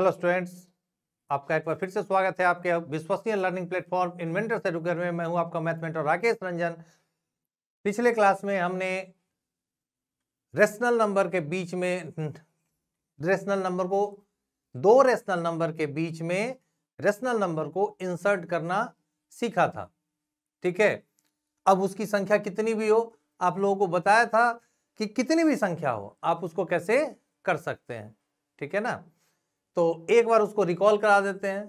hello students आपका एक बार फिर से स्वागत है आपके विश्वसनीय लर्निंग प्लेटफॉर्म से रुकर में मैं हूं आपका मैथ मेंटर राकेश रंजन पिछले क्लास में हमने रेशनल नंबर के बीच में रेशनल नंबर को दो रेशनल नंबर के बीच में रेशनल नंबर को इंसर्ट करना सीखा था ठीक है अब उसकी संख्या कितनी भी हो आप लोगों को बताया था कि कितनी भी संख्या हो आप उसको कैसे कर सकते हैं ठीक है ना तो एक बार उसको रिकॉल करा देते हैं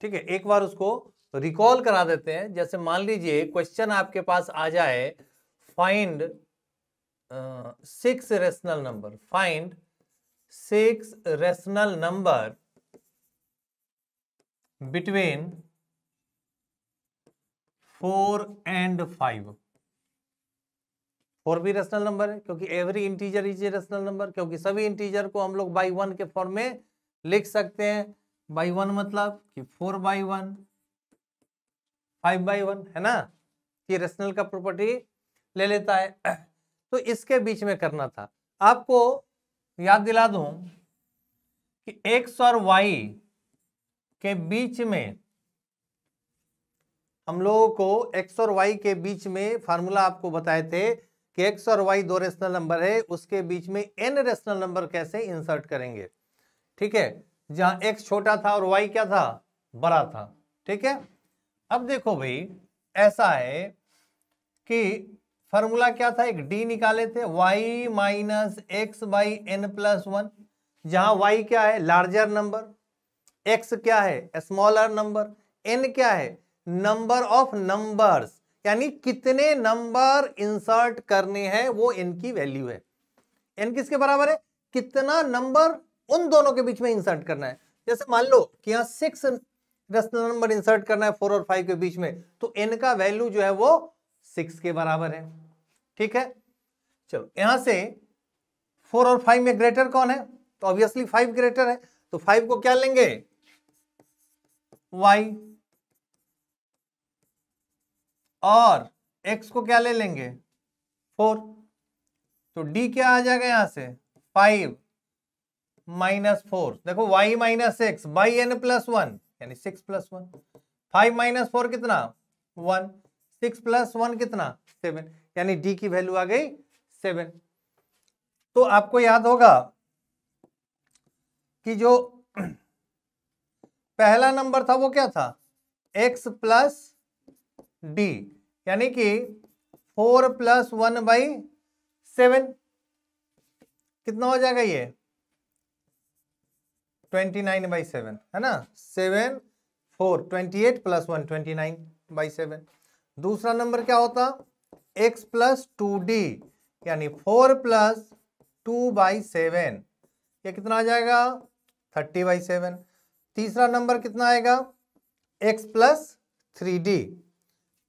ठीक है एक बार उसको रिकॉल करा देते हैं जैसे मान लीजिए क्वेश्चन आपके पास आ जाए find six rational number find six rational number between four and five four भी रेशनल नंबर है क्योंकि every integer is a rational number क्योंकि सभी इंटीजर को हम लोग बाई वन के फॉर्म में लिख सकते हैं बाई वन मतलब कि four by one five by one है ना ये रेशनल का प्रॉपर्टी ले लेता है तो इसके बीच में करना था आपको याद दिला दूं कि एक्स और वाई के बीच में हम लोगों को एक्स और वाई के बीच में फार्मूला आपको बताए थे कि एक्स और वाई दो रेशनल नंबर है उसके बीच में एन रेशनल नंबर कैसे इंसर्ट करेंगे ठीक है जहां एक्स छोटा था और वाई क्या था बड़ा था ठीक है अब देखो भाई ऐसा है कि फॉर्मूला क्या था एक डी निकाले थे Y minus X by N plus one जहां वाई क्या है लार्जर नंबर एक्स क्या है स्मॉलर नंबर एन क्या है नंबर ऑफ नंबर्स यानी कितने नंबर इंसर्ट करने हैं वो इनकी वैल्यू है एन किसके बराबर है कितना नंबर उन दोनों के बीच में इंसर्ट करना है जैसे मान लो कि यहाँ सिक्स नंबर इंसर्ट करना है फोर और फाइव के बीच में तो एन का वैल्यू जो है वो सिक्स के बराबर है ठीक है चलो यहां से फोर और फाइव में ग्रेटर कौन है तो ऑब्वियसली फाइव ग्रेटर है तो फाइव को क्या लेंगे वाई और x को क्या ले लेंगे फोर तो d क्या आ जाएगा यहां से फाइव माइनस फोर देखो y minus X by N plus one यानी six plus one five minus four कितना वन सिक्स प्लस वन कितना सेवन यानी d की वैल्यू आ गई सेवन तो आपको याद होगा कि जो पहला नंबर था वो क्या था x प्लस डी यानी कि four plus one by seven कितना हो जाएगा ये ट्वेंटी नाइन बाई सेवन है ना seven four twenty eight plus one twenty nine by seven दूसरा नंबर क्या होता एक्स प्लस टू डी यानी four plus two by seven ये कितना आ जाएगा थर्टी बाई सेवन तीसरा नंबर कितना आएगा X plus three D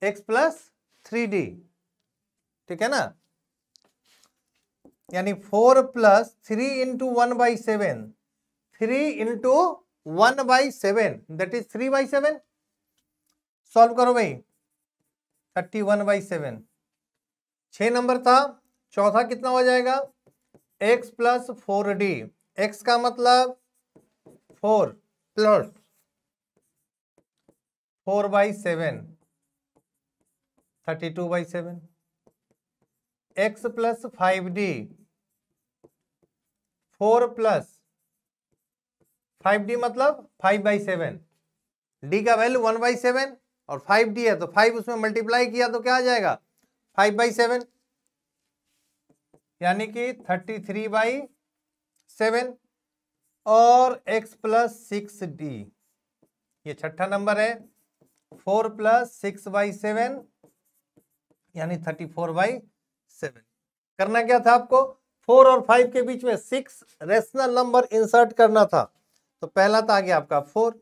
X plus three D ठीक है ना यानी four plus three into one by seven three into one by seven that is three by seven solve करो भाई थर्टी वन बाई सेवन छ number था चौथा कितना हो जाएगा X plus four D X का मतलब four plus four by seven thirty two by seven X plus five D four plus five D मतलब फाइव बाई सेवन डी का वैल्यू वन बाई सेवन और फाइव डी है तो five उसमें multiply किया तो क्या आ जाएगा फाइव बाई सेवन यानी कि थर्टी थ्री बाई सेवन और एक्स प्लस सिक्स डी ये छठा नंबर है four plus six by seven यानी थर्टी फोर बाई सेवन करना क्या था आपको फोर और फाइव के बीच में सिक्स रेशनल नंबर इंसर्ट करना था तो पहला तो आ गया आपका फोर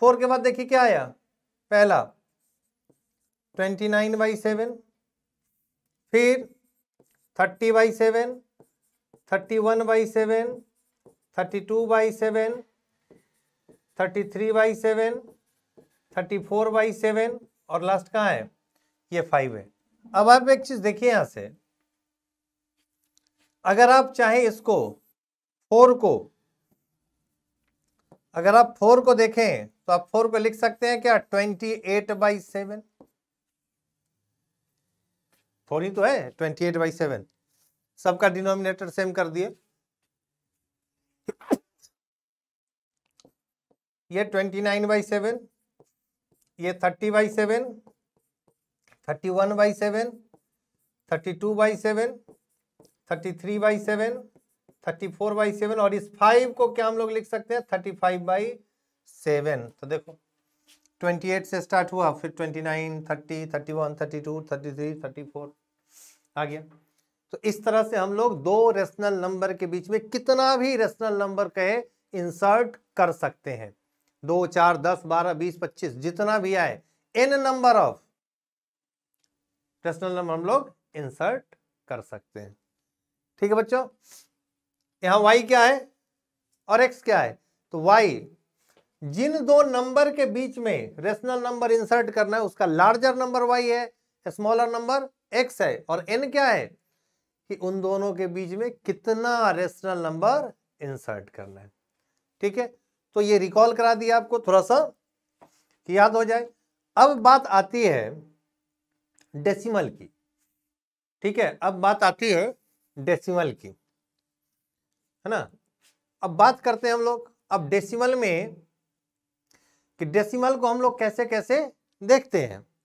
फोर के बाद देखिए क्या आया पहला ट्वेंटी नाइन बाई सेवन फिर thirty by seven thirty one by seven thirty two by seven thirty three by seven thirty four by seven और लास्ट कहाँ है ये फाइव है अब आप एक चीज देखिए यहां से अगर आप चाहे इसको फोर को अगर आप फोर को देखें तो आप फोर को लिख सकते हैं क्या twenty eight by seven four ही तो है ट्वेंटी एट बाई सेवन सबका डिनोमिनेटर सेम कर दिए ये ट्वेंटी नाइन बाई सेवन ये thirty by seven thirty one by seven thirty two by seven thirty three by seven thirty four by seven और इस फाइव को क्या हम लोग लिख सकते हैं थर्टी फाइव बाई सेवन तो देखो ट्वेंटी एट से स्टार्ट हुआ फिर twenty nine thirty thirty one thirty two thirty three thirty four आ गया तो इस तरह से हम लोग दो रेशनल नंबर के बीच में कितना भी रेशनल नंबर कहे इंसर्ट कर सकते हैं दो चार दस बारह बीस पच्चीस जितना भी आए N number of fractional number हम लोग इंसर्ट कर सकते हैं ठीक है बच्चों यहां वाई क्या है और एक्स क्या है तो वाई जिन दो नंबर के बीच में रेशनल नंबर इंसर्ट करना है उसका लार्जर नंबर वाई है स्मॉलर नंबर एक्स है और एन क्या है कि उन दोनों के बीच में कितना रेशनल नंबर इंसर्ट करना है ठीक है तो ये रिकॉल करा दिया आपको थोड़ा सा कि याद हो जाए अब बात आती है डेसिमल की ठीक है अब बात आती है डेसिमल की है ना अब बात करते हैं हम लोग अब डेसिमल में कि डेसिमल को हम लोग कैसे कैसे देखते हैं